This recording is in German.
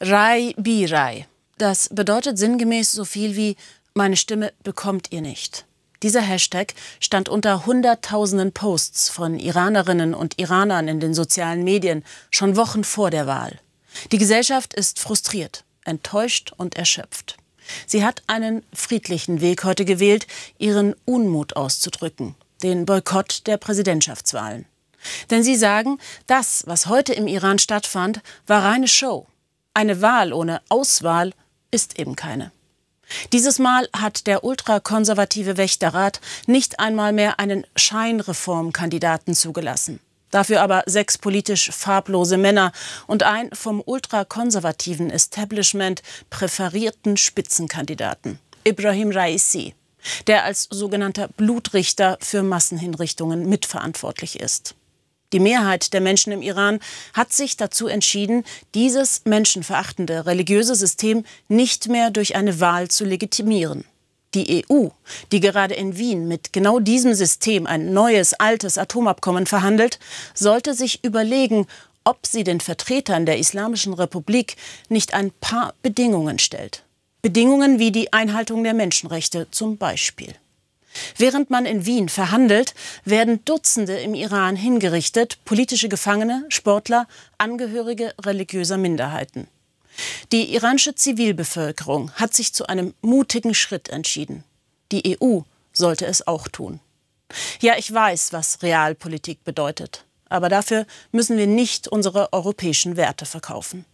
Rai bi Rai. Das bedeutet sinngemäß so viel wie meine Stimme bekommt ihr nicht. Dieser Hashtag stand unter hunderttausenden Posts von Iranerinnen und Iranern in den sozialen Medien schon Wochen vor der Wahl. Die Gesellschaft ist frustriert, enttäuscht und erschöpft. Sie hat einen friedlichen Weg heute gewählt, ihren Unmut auszudrücken, den Boykott der Präsidentschaftswahlen. Denn sie sagen, das, was heute im Iran stattfand, war reine Show. Eine Wahl ohne Auswahl ist eben keine. Dieses Mal hat der ultrakonservative Wächterrat nicht einmal mehr einen Scheinreformkandidaten zugelassen. Dafür aber sechs politisch farblose Männer und ein vom ultrakonservativen Establishment präferierten Spitzenkandidaten, Ibrahim Raisi, der als sogenannter Blutrichter für Massenhinrichtungen mitverantwortlich ist. Die Mehrheit der Menschen im Iran hat sich dazu entschieden, dieses menschenverachtende religiöse System nicht mehr durch eine Wahl zu legitimieren. Die EU, die gerade in Wien mit genau diesem System ein neues, altes Atomabkommen verhandelt, sollte sich überlegen, ob sie den Vertretern der Islamischen Republik nicht ein paar Bedingungen stellt. Bedingungen wie die Einhaltung der Menschenrechte zum Beispiel. Während man in Wien verhandelt, werden Dutzende im Iran hingerichtet, politische Gefangene, Sportler, Angehörige religiöser Minderheiten. Die iranische Zivilbevölkerung hat sich zu einem mutigen Schritt entschieden. Die EU sollte es auch tun. Ja, ich weiß, was Realpolitik bedeutet, aber dafür müssen wir nicht unsere europäischen Werte verkaufen.